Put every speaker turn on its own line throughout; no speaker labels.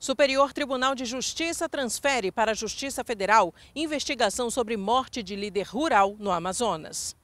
Superior Tribunal de Justiça transfere para a Justiça Federal investigação sobre morte de líder rural no Amazonas.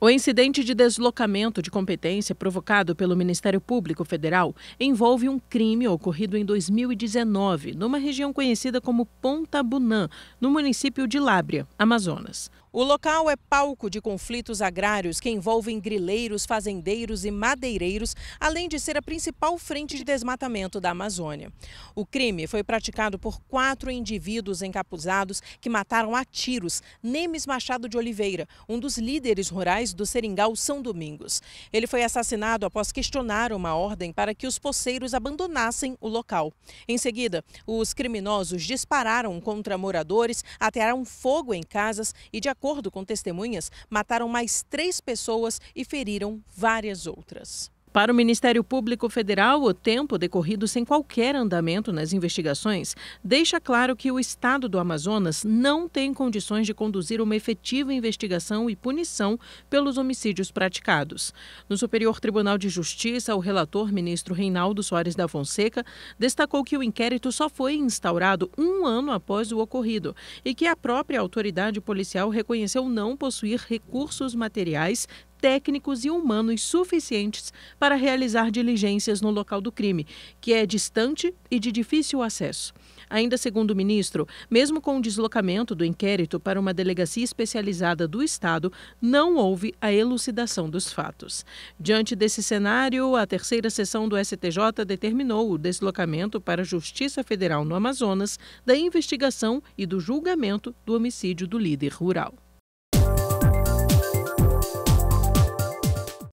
O incidente de deslocamento de competência provocado pelo Ministério Público Federal envolve um crime ocorrido em 2019, numa região conhecida como Ponta Bunã, no município de Lábria, Amazonas. O local é palco de conflitos agrários que envolvem grileiros, fazendeiros e madeireiros, além de ser a principal frente de desmatamento da Amazônia. O crime foi praticado por quatro indivíduos encapuzados que mataram a tiros Nemes Machado de Oliveira, um dos líderes rurais do Seringal São Domingos. Ele foi assassinado após questionar uma ordem para que os poceiros abandonassem o local. Em seguida, os criminosos dispararam contra moradores, atearam fogo em casas e, de acordo acordo com testemunhas, mataram mais três pessoas e feriram várias outras. Para o Ministério Público Federal, o tempo decorrido sem qualquer andamento nas investigações deixa claro que o Estado do Amazonas não tem condições de conduzir uma efetiva investigação e punição pelos homicídios praticados. No Superior Tribunal de Justiça, o relator ministro Reinaldo Soares da Fonseca destacou que o inquérito só foi instaurado um ano após o ocorrido e que a própria autoridade policial reconheceu não possuir recursos materiais técnicos e humanos suficientes para realizar diligências no local do crime, que é distante e de difícil acesso. Ainda segundo o ministro, mesmo com o deslocamento do inquérito para uma delegacia especializada do Estado, não houve a elucidação dos fatos. Diante desse cenário, a terceira sessão do STJ determinou o deslocamento para a Justiça Federal no Amazonas da investigação e do julgamento do homicídio do líder rural.